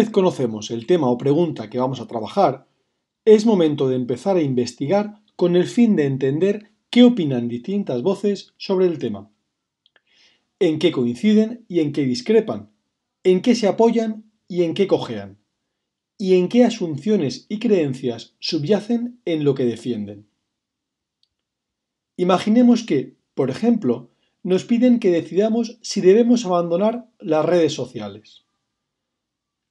vez conocemos el tema o pregunta que vamos a trabajar, es momento de empezar a investigar con el fin de entender qué opinan distintas voces sobre el tema, en qué coinciden y en qué discrepan, en qué se apoyan y en qué cojean, y en qué asunciones y creencias subyacen en lo que defienden. Imaginemos que, por ejemplo, nos piden que decidamos si debemos abandonar las redes sociales.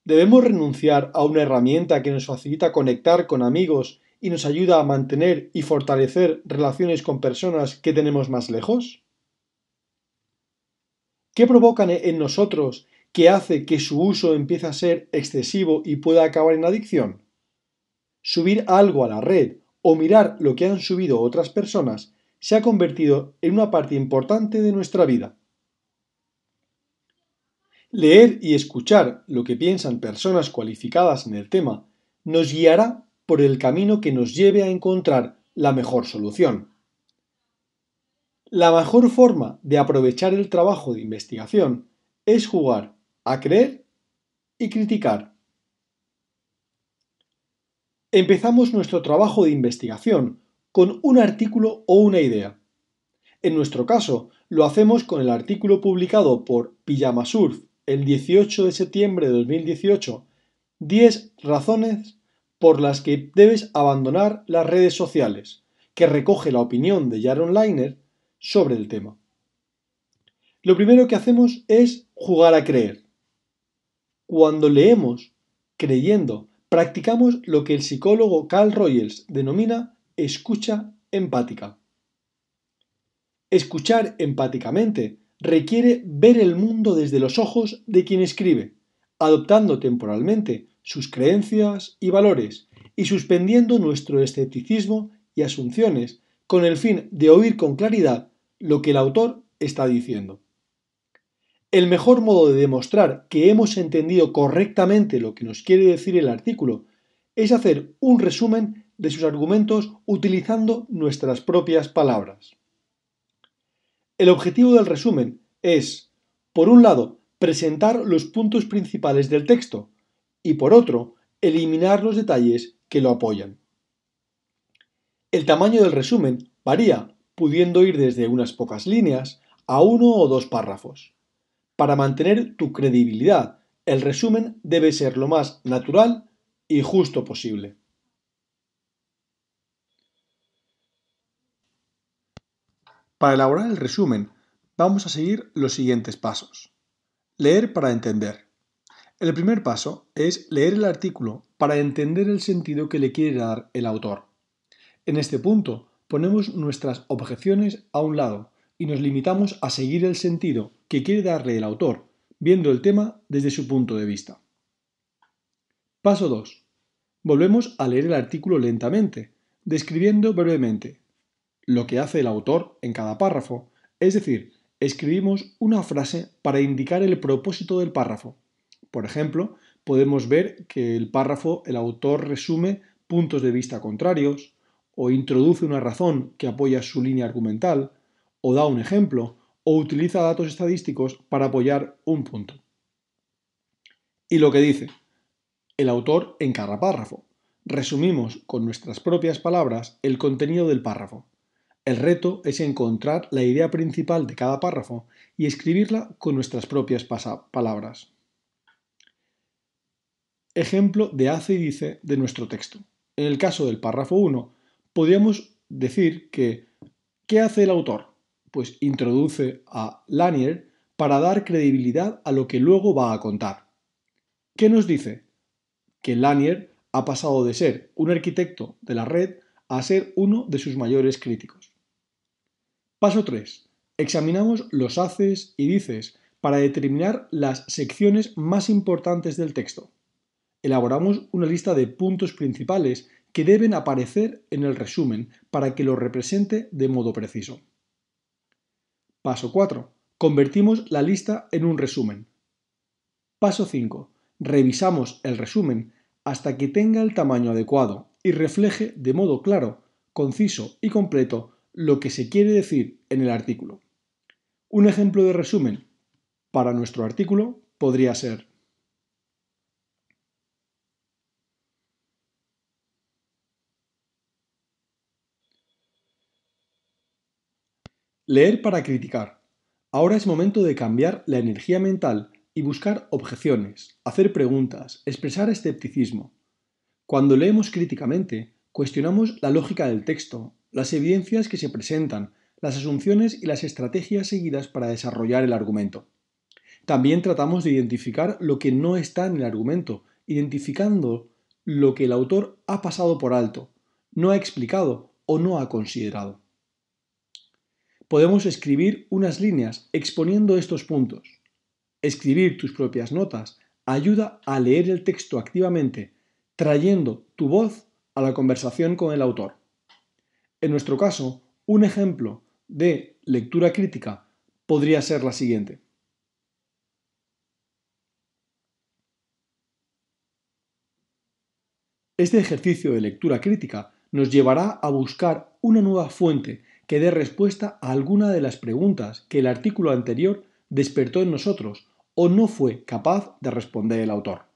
¿Debemos renunciar a una herramienta que nos facilita conectar con amigos y nos ayuda a mantener y fortalecer relaciones con personas que tenemos más lejos? ¿Qué provocan en nosotros que hace que su uso empiece a ser excesivo y pueda acabar en adicción? Subir algo a la red o mirar lo que han subido otras personas se ha convertido en una parte importante de nuestra vida. Leer y escuchar lo que piensan personas cualificadas en el tema nos guiará por el camino que nos lleve a encontrar la mejor solución. La mejor forma de aprovechar el trabajo de investigación es jugar a creer y criticar. Empezamos nuestro trabajo de investigación con un artículo o una idea. En nuestro caso, lo hacemos con el artículo publicado por Pijama Surf el 18 de septiembre de 2018 10 razones por las que debes abandonar las redes sociales, que recoge la opinión de Jaron Liner sobre el tema. Lo primero que hacemos es jugar a creer. Cuando leemos, creyendo, practicamos lo que el psicólogo Carl Rogers denomina escucha empática. Escuchar empáticamente requiere ver el mundo desde los ojos de quien escribe, adoptando temporalmente sus creencias y valores y suspendiendo nuestro escepticismo y asunciones con el fin de oír con claridad lo que el autor está diciendo. El mejor modo de demostrar que hemos entendido correctamente lo que nos quiere decir el artículo es hacer un resumen de sus argumentos utilizando nuestras propias palabras. El objetivo del resumen es, por un lado, presentar los puntos principales del texto y por otro, eliminar los detalles que lo apoyan. El tamaño del resumen varía, pudiendo ir desde unas pocas líneas a uno o dos párrafos. Para mantener tu credibilidad, el resumen debe ser lo más natural y justo posible. Para elaborar el resumen, vamos a seguir los siguientes pasos. Leer para entender. El primer paso es leer el artículo para entender el sentido que le quiere dar el autor. En este punto, ponemos nuestras objeciones a un lado y nos limitamos a seguir el sentido que quiere darle el autor, viendo el tema desde su punto de vista. Paso 2. Volvemos a leer el artículo lentamente, describiendo brevemente lo que hace el autor en cada párrafo, es decir, escribimos una frase para indicar el propósito del párrafo. Por ejemplo, podemos ver que el párrafo el autor resume puntos de vista contrarios, o introduce una razón que apoya su línea argumental, o da un ejemplo, o utiliza datos estadísticos para apoyar un punto. Y lo que dice el autor en cada párrafo. Resumimos con nuestras propias palabras el contenido del párrafo. El reto es encontrar la idea principal de cada párrafo y escribirla con nuestras propias palabras. Ejemplo de hace y dice de nuestro texto. En el caso del párrafo 1, podríamos decir que ¿qué hace el autor? Pues introduce a Lanier para dar credibilidad a lo que luego va a contar. ¿Qué nos dice? Que Lanier ha pasado de ser un arquitecto de la red a ser uno de sus mayores críticos. Paso 3. Examinamos los haces y dices para determinar las secciones más importantes del texto. Elaboramos una lista de puntos principales que deben aparecer en el resumen para que lo represente de modo preciso. Paso 4. Convertimos la lista en un resumen. Paso 5. Revisamos el resumen hasta que tenga el tamaño adecuado y refleje de modo claro, conciso y completo lo que se quiere decir en el artículo. Un ejemplo de resumen para nuestro artículo podría ser Leer para criticar. Ahora es momento de cambiar la energía mental y buscar objeciones, hacer preguntas, expresar escepticismo. Cuando leemos críticamente, cuestionamos la lógica del texto, las evidencias que se presentan, las asunciones y las estrategias seguidas para desarrollar el argumento. También tratamos de identificar lo que no está en el argumento, identificando lo que el autor ha pasado por alto, no ha explicado o no ha considerado. Podemos escribir unas líneas exponiendo estos puntos. Escribir tus propias notas ayuda a leer el texto activamente, trayendo tu voz a la conversación con el autor. En nuestro caso, un ejemplo de lectura crítica podría ser la siguiente. Este ejercicio de lectura crítica nos llevará a buscar una nueva fuente que dé respuesta a alguna de las preguntas que el artículo anterior despertó en nosotros o no fue capaz de responder el autor.